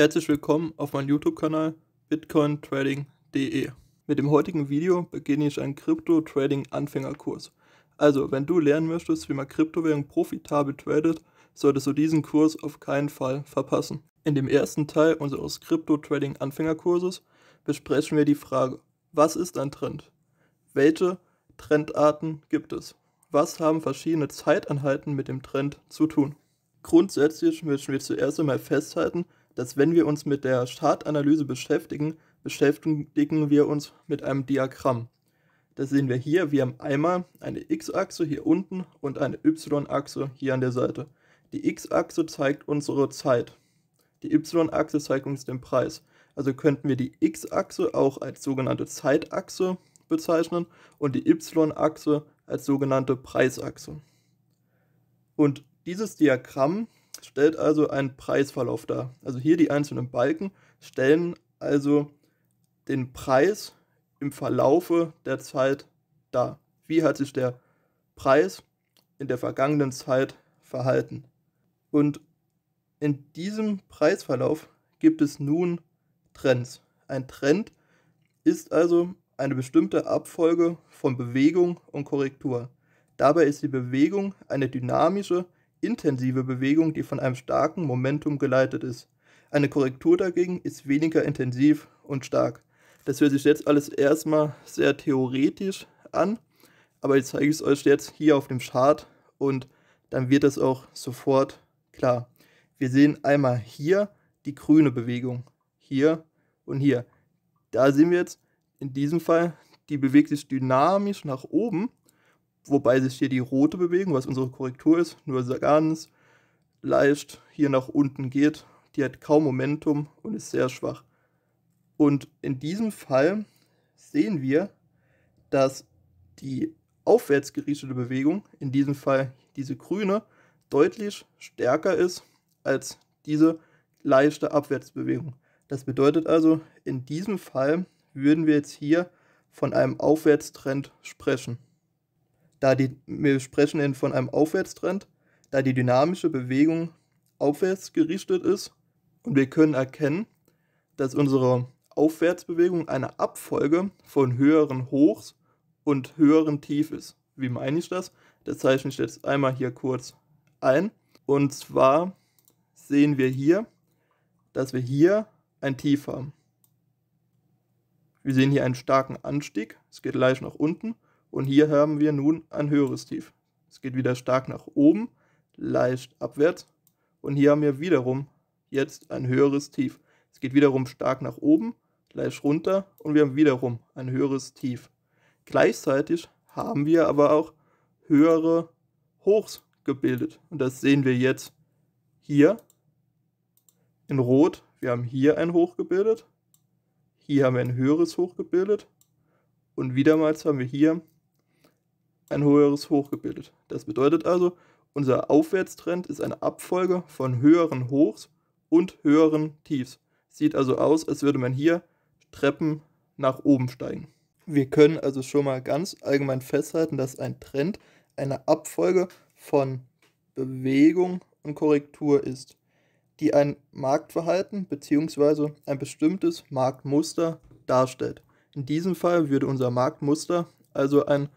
Herzlich willkommen auf meinem YouTube-Kanal bitcointrading.de. Mit dem heutigen Video beginne ich einen Krypto-Trading-Anfängerkurs. Also, wenn du lernen möchtest, wie man Kryptowährung profitabel tradet, solltest du diesen Kurs auf keinen Fall verpassen. In dem ersten Teil unseres Krypto-Trading-Anfängerkurses besprechen wir die Frage, was ist ein Trend? Welche Trendarten gibt es? Was haben verschiedene Zeiteinheiten mit dem Trend zu tun? Grundsätzlich möchten wir zuerst einmal festhalten, dass wenn wir uns mit der Chartanalyse beschäftigen, beschäftigen wir uns mit einem Diagramm. Das sehen wir hier. Wir haben einmal eine x-Achse hier unten und eine y-Achse hier an der Seite. Die x-Achse zeigt unsere Zeit. Die y-Achse zeigt uns den Preis. Also könnten wir die x-Achse auch als sogenannte Zeitachse bezeichnen und die y-Achse als sogenannte Preisachse. Und dieses Diagramm stellt also einen Preisverlauf dar. Also hier die einzelnen Balken stellen also den Preis im Verlaufe der Zeit dar. Wie hat sich der Preis in der vergangenen Zeit verhalten? Und in diesem Preisverlauf gibt es nun Trends. Ein Trend ist also eine bestimmte Abfolge von Bewegung und Korrektur. Dabei ist die Bewegung eine dynamische intensive Bewegung, die von einem starken Momentum geleitet ist. Eine Korrektur dagegen ist weniger intensiv und stark. Das hört sich jetzt alles erstmal sehr theoretisch an, aber ich zeige es euch jetzt hier auf dem Chart und dann wird das auch sofort klar. Wir sehen einmal hier die grüne Bewegung, hier und hier. Da sehen wir jetzt in diesem Fall, die bewegt sich dynamisch nach oben wobei sich hier die rote Bewegung, was unsere Korrektur ist, nur sehr ganz leicht hier nach unten geht. Die hat kaum Momentum und ist sehr schwach. Und in diesem Fall sehen wir, dass die aufwärts gerichtete Bewegung, in diesem Fall diese grüne, deutlich stärker ist als diese leichte Abwärtsbewegung. Das bedeutet also, in diesem Fall würden wir jetzt hier von einem Aufwärtstrend sprechen da die, wir sprechen von einem Aufwärtstrend, da die dynamische Bewegung aufwärts gerichtet ist und wir können erkennen, dass unsere Aufwärtsbewegung eine Abfolge von höheren Hochs und höheren Tief ist. Wie meine ich das? Das zeichne ich jetzt einmal hier kurz ein. Und zwar sehen wir hier, dass wir hier ein Tief haben. Wir sehen hier einen starken Anstieg, es geht leicht nach unten und hier haben wir nun ein höheres Tief. Es geht wieder stark nach oben, leicht abwärts. Und hier haben wir wiederum jetzt ein höheres Tief. Es geht wiederum stark nach oben, leicht runter und wir haben wiederum ein höheres Tief. Gleichzeitig haben wir aber auch höhere Hochs gebildet. Und das sehen wir jetzt hier in Rot. Wir haben hier ein Hoch gebildet. Hier haben wir ein höheres Hoch gebildet. Und wiedermals haben wir hier ein höheres Hoch gebildet. Das bedeutet also, unser Aufwärtstrend ist eine Abfolge von höheren Hochs und höheren Tiefs. Sieht also aus, als würde man hier Treppen nach oben steigen. Wir können also schon mal ganz allgemein festhalten, dass ein Trend eine Abfolge von Bewegung und Korrektur ist, die ein Marktverhalten bzw. ein bestimmtes Marktmuster darstellt. In diesem Fall würde unser Marktmuster also ein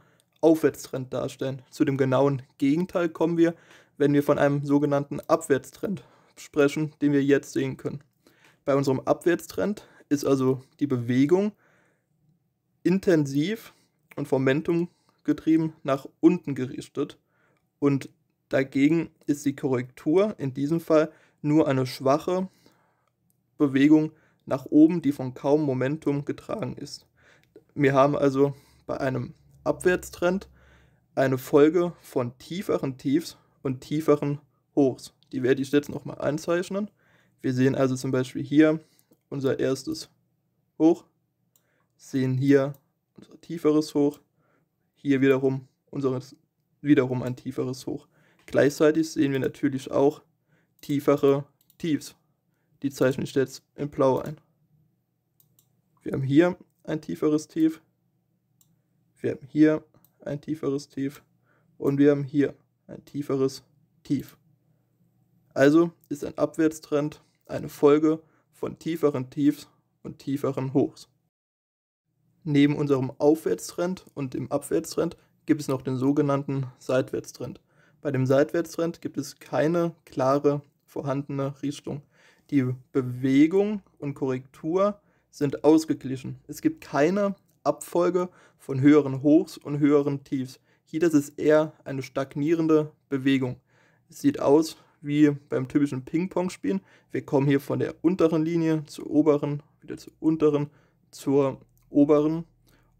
Aufwärtstrend darstellen. Zu dem genauen Gegenteil kommen wir, wenn wir von einem sogenannten Abwärtstrend sprechen, den wir jetzt sehen können. Bei unserem Abwärtstrend ist also die Bewegung intensiv und vom Momentum getrieben nach unten gerichtet und dagegen ist die Korrektur in diesem Fall nur eine schwache Bewegung nach oben, die von kaum Momentum getragen ist. Wir haben also bei einem Abwärtstrend eine Folge von tieferen Tiefs und tieferen Hochs. Die werde ich jetzt nochmal anzeichnen. Wir sehen also zum Beispiel hier unser erstes Hoch, sehen hier unser tieferes Hoch, hier wiederum, unseres, wiederum ein tieferes Hoch. Gleichzeitig sehen wir natürlich auch tiefere Tiefs. Die zeichne ich jetzt in blau ein. Wir haben hier ein tieferes Tief, wir haben hier ein tieferes Tief und wir haben hier ein tieferes Tief. Also ist ein Abwärtstrend eine Folge von tieferen Tiefs und tieferen Hochs. Neben unserem Aufwärtstrend und dem Abwärtstrend gibt es noch den sogenannten Seitwärtstrend. Bei dem Seitwärtstrend gibt es keine klare vorhandene Richtung. Die Bewegung und Korrektur sind ausgeglichen. Es gibt keine Abfolge von höheren Hochs und höheren Tiefs. Hier das ist eher eine stagnierende Bewegung. Es sieht aus wie beim typischen Ping-Pong-Spielen. Wir kommen hier von der unteren Linie zur oberen, wieder zur unteren, zur oberen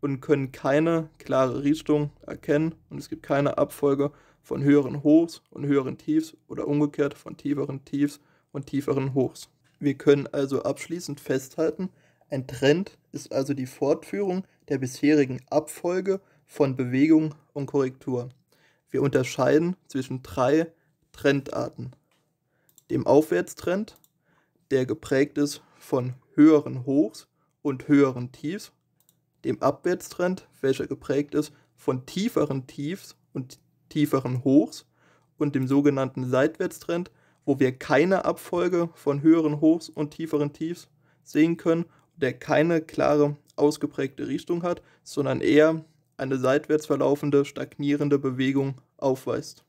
und können keine klare Richtung erkennen und es gibt keine Abfolge von höheren Hochs und höheren Tiefs oder umgekehrt von tieferen Tiefs und tieferen Hochs. Wir können also abschließend festhalten, ein Trend ist also die Fortführung der bisherigen Abfolge von Bewegung und Korrektur. Wir unterscheiden zwischen drei Trendarten. Dem Aufwärtstrend, der geprägt ist von höheren Hochs und höheren Tiefs. Dem Abwärtstrend, welcher geprägt ist von tieferen Tiefs und tieferen Hochs. Und dem sogenannten Seitwärtstrend, wo wir keine Abfolge von höheren Hochs und tieferen Tiefs sehen können, der keine klare, ausgeprägte Richtung hat, sondern eher eine seitwärts verlaufende, stagnierende Bewegung aufweist.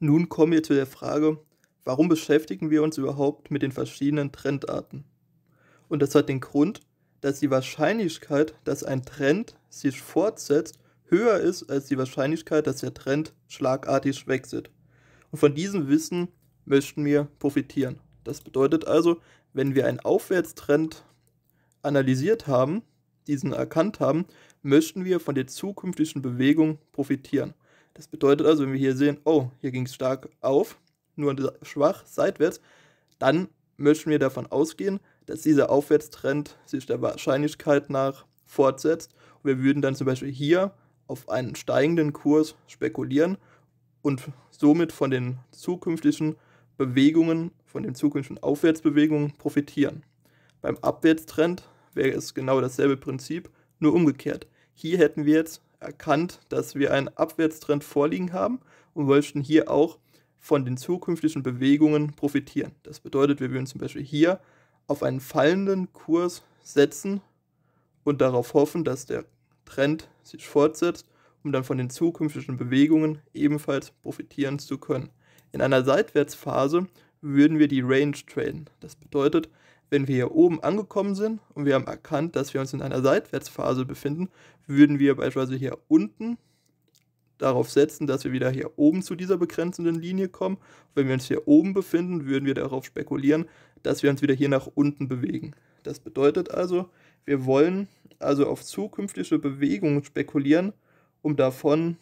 Nun kommen wir zu der Frage, warum beschäftigen wir uns überhaupt mit den verschiedenen Trendarten? Und das hat den Grund, dass die Wahrscheinlichkeit, dass ein Trend sich fortsetzt, höher ist als die Wahrscheinlichkeit, dass der Trend schlagartig wechselt. Und von diesem Wissen möchten wir profitieren. Das bedeutet also, wenn wir einen Aufwärtstrend analysiert haben, diesen erkannt haben, möchten wir von der zukünftigen Bewegung profitieren. Das bedeutet also, wenn wir hier sehen, oh, hier ging es stark auf, nur schwach seitwärts, dann möchten wir davon ausgehen, dass dieser Aufwärtstrend sich der Wahrscheinlichkeit nach fortsetzt. wir würden dann zum Beispiel hier auf einen steigenden Kurs spekulieren und somit von den zukünftigen Bewegungen, von den zukünftigen Aufwärtsbewegungen profitieren. Beim Abwärtstrend wäre es genau dasselbe Prinzip, nur umgekehrt. Hier hätten wir jetzt erkannt, dass wir einen Abwärtstrend vorliegen haben und wollten hier auch von den zukünftigen Bewegungen profitieren. Das bedeutet, wir würden zum Beispiel hier auf einen fallenden Kurs setzen und darauf hoffen, dass der Trend sich fortsetzt, um dann von den zukünftigen Bewegungen ebenfalls profitieren zu können. In einer Seitwärtsphase würden wir die Range traden. Das bedeutet, wenn wir hier oben angekommen sind und wir haben erkannt, dass wir uns in einer Seitwärtsphase befinden, würden wir beispielsweise hier unten darauf setzen, dass wir wieder hier oben zu dieser begrenzenden Linie kommen. wenn wir uns hier oben befinden, würden wir darauf spekulieren, dass wir uns wieder hier nach unten bewegen. Das bedeutet also, wir wollen also auf zukünftige Bewegungen spekulieren, um davon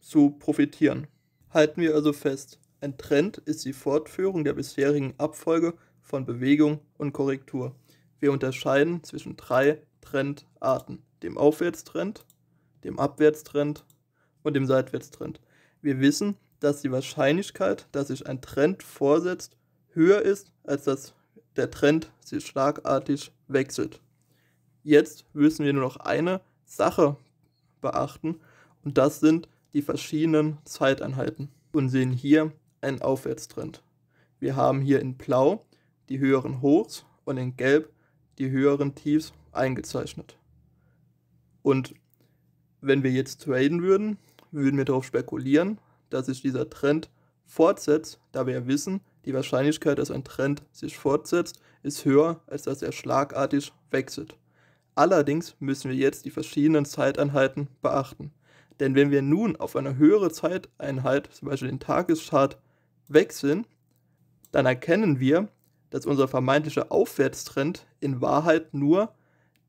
zu profitieren. Halten wir also fest, ein Trend ist die Fortführung der bisherigen Abfolge von Bewegung und Korrektur. Wir unterscheiden zwischen drei Trendarten, dem Aufwärtstrend, dem Abwärtstrend und dem Seitwärtstrend. Wir wissen, dass die Wahrscheinlichkeit, dass sich ein Trend vorsetzt, höher ist, als dass der Trend sich schlagartig wechselt. Jetzt müssen wir nur noch eine Sache beachten und das sind die verschiedenen Zeiteinheiten und sehen hier einen Aufwärtstrend. Wir haben hier in Blau die höheren Hochs und in Gelb die höheren Tiefs eingezeichnet. Und wenn wir jetzt traden würden, würden wir darauf spekulieren, dass sich dieser Trend fortsetzt, da wir ja wissen, die Wahrscheinlichkeit, dass ein Trend sich fortsetzt, ist höher, als dass er schlagartig wechselt. Allerdings müssen wir jetzt die verschiedenen Zeiteinheiten beachten. Denn wenn wir nun auf eine höhere Zeiteinheit, zum Beispiel den Tageschart, wechseln, dann erkennen wir, dass unser vermeintlicher Aufwärtstrend in Wahrheit nur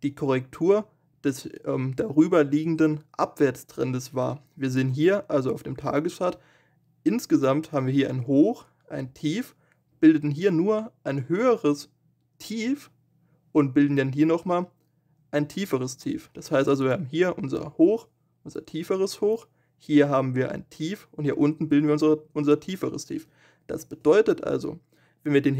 die Korrektur des ähm, darüber liegenden Abwärtstrendes war. Wir sehen hier, also auf dem Tageschart, insgesamt haben wir hier ein Hoch, ein Tief, bilden hier nur ein höheres Tief und bilden dann hier nochmal ein tieferes Tief. Das heißt also, wir haben hier unser Hoch, unser tieferes Hoch, hier haben wir ein Tief und hier unten bilden wir unser, unser tieferes Tief. Das bedeutet also, wenn wir den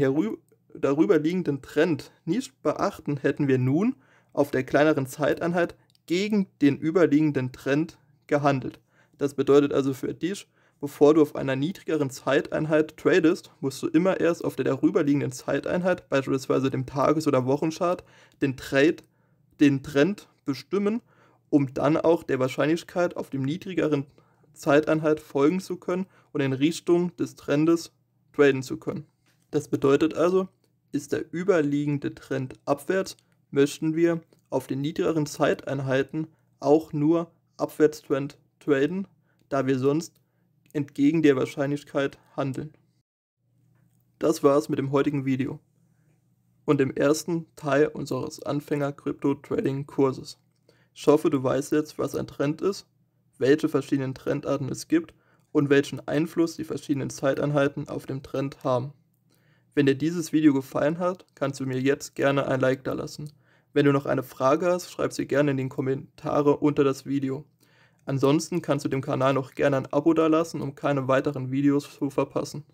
darüber liegenden Trend nicht beachten, hätten wir nun auf der kleineren Zeiteinheit gegen den überliegenden Trend gehandelt. Das bedeutet also für dich, bevor du auf einer niedrigeren Zeiteinheit tradest, musst du immer erst auf der darüberliegenden Zeiteinheit, beispielsweise dem Tages- oder Wochenchart, den Trade, den Trend bestimmen, um dann auch der Wahrscheinlichkeit auf dem niedrigeren Zeiteinheit folgen zu können und in Richtung des Trendes traden zu können. Das bedeutet also, ist der überliegende Trend abwärts, möchten wir auf den niedrigeren Zeiteinheiten auch nur Abwärtstrend traden, da wir sonst entgegen der Wahrscheinlichkeit handeln. Das war's mit dem heutigen Video und dem ersten Teil unseres Anfänger-Crypto-Trading-Kurses. Ich hoffe, du weißt jetzt, was ein Trend ist, welche verschiedenen Trendarten es gibt und welchen Einfluss die verschiedenen Zeiteinheiten auf den Trend haben. Wenn dir dieses Video gefallen hat, kannst du mir jetzt gerne ein Like da lassen. Wenn du noch eine Frage hast, schreib sie gerne in die Kommentare unter das Video. Ansonsten kannst du dem Kanal noch gerne ein Abo dalassen, um keine weiteren Videos zu verpassen.